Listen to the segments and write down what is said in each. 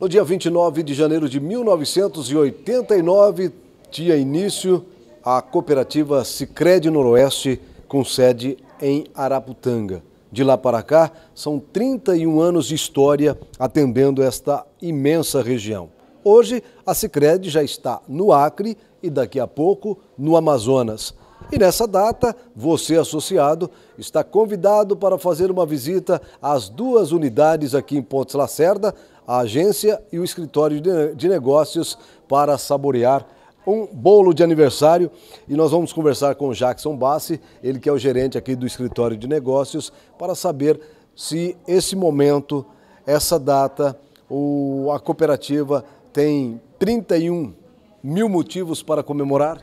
No dia 29 de janeiro de 1989, tinha início a cooperativa Sicredi Noroeste, com sede em Araputanga. De lá para cá, são 31 anos de história atendendo esta imensa região. Hoje, a Sicredi já está no Acre e daqui a pouco no Amazonas. E nessa data, você, associado, está convidado para fazer uma visita às duas unidades aqui em Pontes Lacerda, a agência e o escritório de negócios, para saborear um bolo de aniversário e nós vamos conversar com o Jackson Bassi, ele que é o gerente aqui do escritório de negócios, para saber se esse momento, essa data, o, a cooperativa tem 31 mil motivos para comemorar.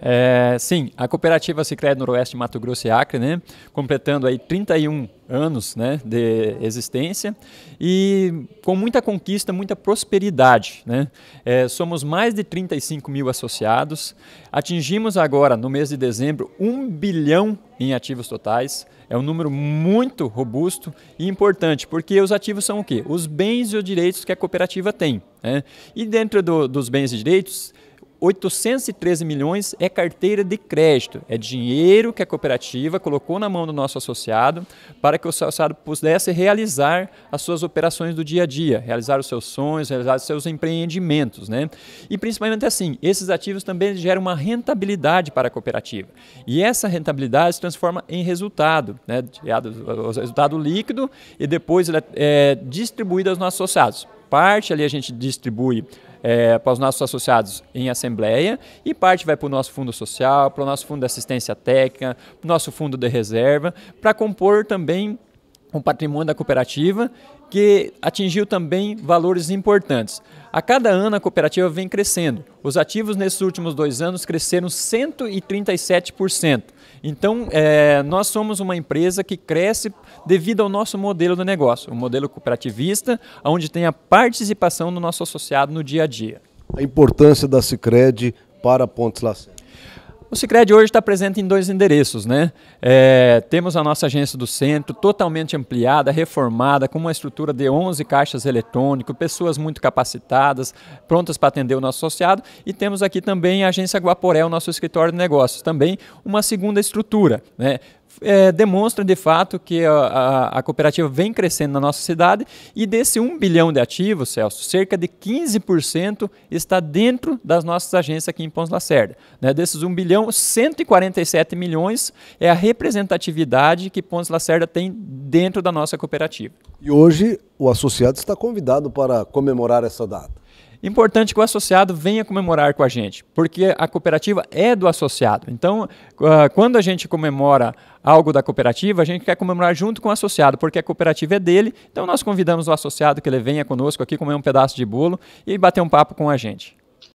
É, sim, a cooperativa Sicredi Noroeste Mato Grosso e Acre, né, completando aí 31 anos né, de existência e com muita conquista, muita prosperidade. Né? É, somos mais de 35 mil associados, atingimos agora, no mês de dezembro, um bilhão em ativos totais. É um número muito robusto e importante, porque os ativos são o quê? Os bens e os direitos que a cooperativa tem. Né? E dentro do, dos bens e direitos, 813 milhões é carteira de crédito, é dinheiro que a cooperativa colocou na mão do nosso associado para que o associado pudesse realizar as suas operações do dia a dia, realizar os seus sonhos, realizar os seus empreendimentos, né? E principalmente assim, esses ativos também geram uma rentabilidade para a cooperativa. E essa rentabilidade se transforma em resultado, né? Resultado líquido e depois ele é, é distribuído aos nossos associados parte ali a gente distribui é, para os nossos associados em assembleia e parte vai para o nosso fundo social, para o nosso fundo de assistência técnica, para o nosso fundo de reserva, para compor também um patrimônio da cooperativa que atingiu também valores importantes. A cada ano a cooperativa vem crescendo. Os ativos nesses últimos dois anos cresceram 137%. Então, é, nós somos uma empresa que cresce devido ao nosso modelo do negócio, um modelo cooperativista, onde tem a participação do nosso associado no dia a dia. A importância da Sicredi para Pontes Lacerda. O Cicred hoje está presente em dois endereços, né? É, temos a nossa agência do centro totalmente ampliada, reformada, com uma estrutura de 11 caixas eletrônicas, pessoas muito capacitadas, prontas para atender o nosso associado. E temos aqui também a agência Guaporé, o nosso escritório de negócios, também uma segunda estrutura, né? é, demonstra de fato que a, a, a, cooperativa vem crescendo na nossa cidade e desse 1 bilhão de ativos, Celso, cerca de 15% está dentro das nossas agências aqui em Pons Lacerda. Né? Desses 1 bilhão, 147 milhões é a representatividade que Pons Lacerda tem dentro da nossa cooperativa. E hoje o associado está convidado para comemorar essa data. Importante que o associado venha comemorar com a gente, porque a cooperativa é do associado. Então, ah, quando a gente comemora algo da cooperativa, a gente quer comemorar junto com o associado, porque a cooperativa é dele. Então, nós convidamos o associado que ele venha conosco aqui comer um pedaço de bolo e bater um papo com a gente.